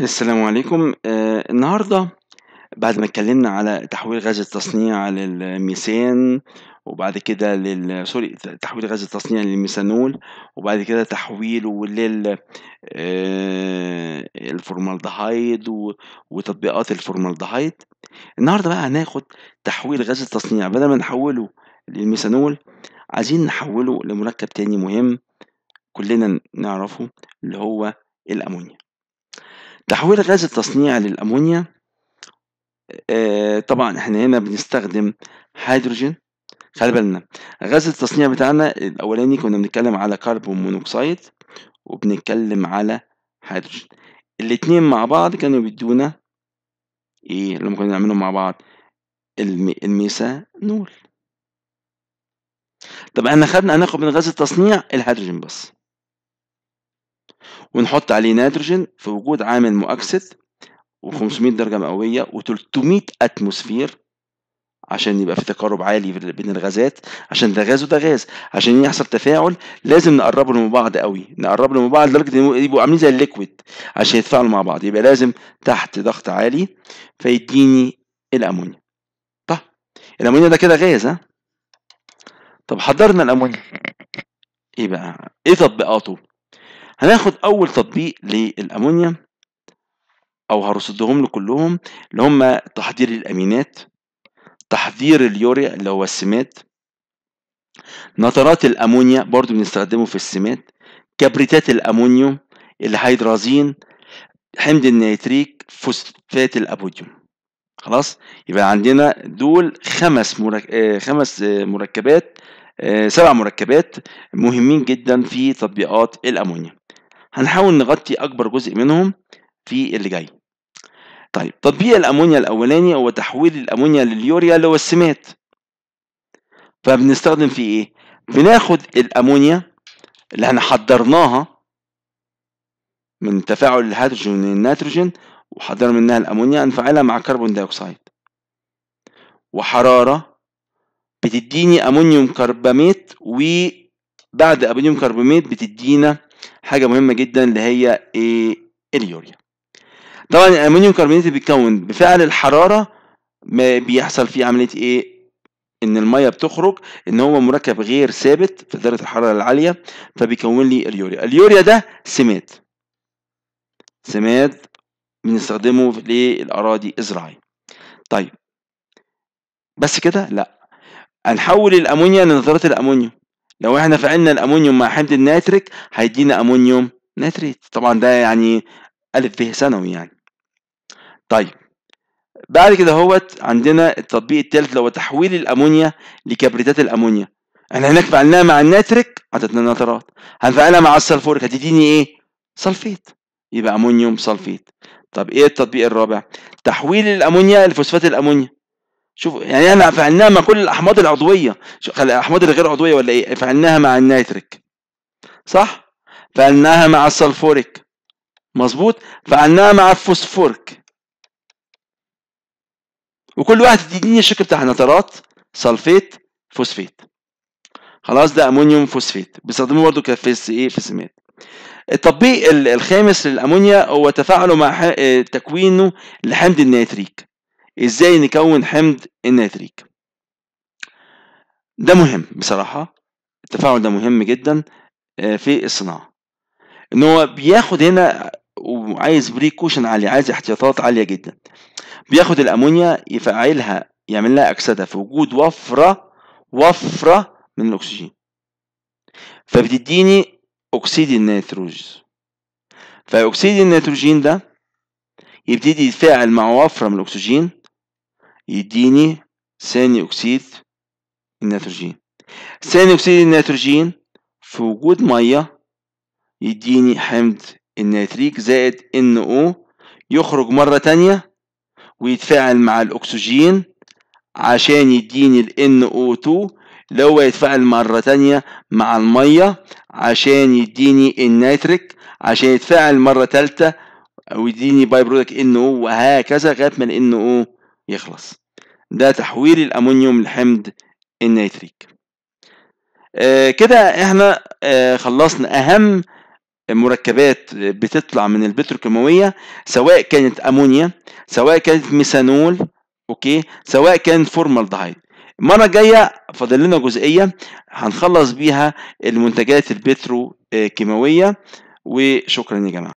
السلام عليكم آه النهارده بعد ما اتكلمنا على تحويل غاز التصنيع للميثان وبعد كده لل سوري تحويل غاز التصنيع للميثانول وبعد كده تحويله لل آه الفورمالدهايد وتطبيقات الفورمالدهايد النهارده بقى هناخد تحويل غاز التصنيع بدل ما نحوله للميثانول عايزين نحوله لمركب تاني مهم كلنا نعرفه اللي هو الأمونيا تحويل غاز التصنيع للأمونيا آه، طبعا احنا هنا بنستخدم هيدروجين خلي بالنا غاز التصنيع بتاعنا الأولاني كنا بنتكلم على كربون مونوكسيد وبنتكلم على هيدروجين الاتنين مع بعض كانوا بيدونا ايه لما كنا نعملهم مع بعض الميثانول طب احنا خدنا هناخد من غاز التصنيع الهيدروجين بس ونحط عليه نيتروجين في وجود عامل مؤكسد و500 درجة مئوية و300 أتموسفير عشان يبقى في تقارب عالي بين الغازات عشان ده غاز وده غاز عشان يحصل تفاعل لازم نقربه من بعض قوي نقربه من بعض لدرجه ان يبقوا عاملين زي الليكويد عشان يتفاعلوا مع بعض يبقى لازم تحت ضغط عالي فيديني الامونيا طب الامونيا ده كده غاز ها طب حضرنا الامونيا ايه بقى ايه تطبيقاته هناخد اول تطبيق للامونيا او هرصدهم لكلهم كلهم اللي هم تحضير الامينات تحضير اليوريا اللي هو السمات نترات الامونيا برضو بنستخدمه في السمات كبريتات الامونيوم الهيدرازين حمض النيتريك فوسفات الابوديوم خلاص يبقى عندنا دول خمس مرك... آه، خمس آه، مركبات آه، سبع مركبات مهمين جدا في تطبيقات الامونيا هنحاول نغطي أكبر جزء منهم في اللي جاي طيب تطبيق الأمونيا الأولاني هو تحويل الأمونيا لليوريا اللي هو السمات فبنستخدم فيه إيه؟ بناخد الأمونيا اللي احنا حضرناها من تفاعل الهيدروجين النيتروجين وحضرنا منها الأمونيا نفعلها مع كربون دايوكسيد وحرارة بتديني أمونيوم كرباميت وبعد أمونيوم كرباميت بتدينا حاجه مهمه جدا اللي هي ايه اليوريا طبعا الامونيوم كربونات بيتكون بفعل الحراره ما بيحصل فيه عمليه ايه ان الميه بتخرج ان هو مركب غير ثابت في درجه الحراره العاليه فبيكون لي اليوريا اليوريا ده سماد سماد بنستخدمه للاراضي الزراعيه طيب بس كده لا هنحول الامونيا لنترات الامونيوم لو احنا فعلنا الامونيوم مع حمض الناتريك هيدينا امونيوم نيتريت طبعا ده يعني الف ب ثانوي يعني طيب بعد كده هوت عندنا التطبيق الثالث اللي هو تحويل الامونيا لكبريتات الامونيا احنا هناك فعلناها مع الناتريك عطتنا نترات هنفعلها مع السلفوريك هتديني ايه سلفيت يبقى امونيوم سلفيت طب ايه التطبيق الرابع تحويل الامونيا لفوسفات الامونيا شوف يعني انا فعلناها مع كل الاحماض العضويه الاحماض الغير عضويه ولا ايه فعلناها مع النيتريك صح فعلناها مع السلفوريك مظبوط فعلناها مع الفوسفوريك وكل واحد تديني الشكل بتاع نترات سلفيت فوسفيت خلاص ده امونيوم فوسفيت بيستخدموه برضه كفيس ايه في السمات التطبيق الخامس للامونيا هو تفاعله مع آه، تكوينه لحمض النيتريك ازاي نكون حمض النيتريك ده مهم بصراحة التفاعل ده مهم جدا آه، في الصناعة ان هو بياخد هنا وعايز بريكوشن عالية عايز احتياطات عالية جدا بياخد الأمونيا يفعلها يعمل لها أكسدة في وجود وفرة وفرة من الأكسجين فبتديني أكسيد النيتروجين فأكسيد النيتروجين ده يبتدي يتفاعل مع وفرة من الأكسجين يديني ثاني أكسيد النيتروجين ثاني أكسيد النيتروجين في وجود مية يديني حمض النيتريك زائد NO يخرج مرة تانية ويتفاعل مع الأكسجين عشان يديني ال NO2 اللي هو يتفاعل مرة تانية مع المية عشان يديني النيتريك عشان يتفاعل مرة تالتة ويديني باي برودكت NO وهكذا لغاية ما ال NO يخلص ده تحويل الأمونيوم لحمض النيتريك آه، كده احنا آه، خلصنا أهم مركبات بتطلع من البتروكيماوية سواء كانت أمونيا سواء كانت ميثانول أوكي سواء كان فورمالدهايد المرة الجاية فاضل لنا جزئية هنخلص بيها المنتجات البتروكيماوية وشكرا يا جماعة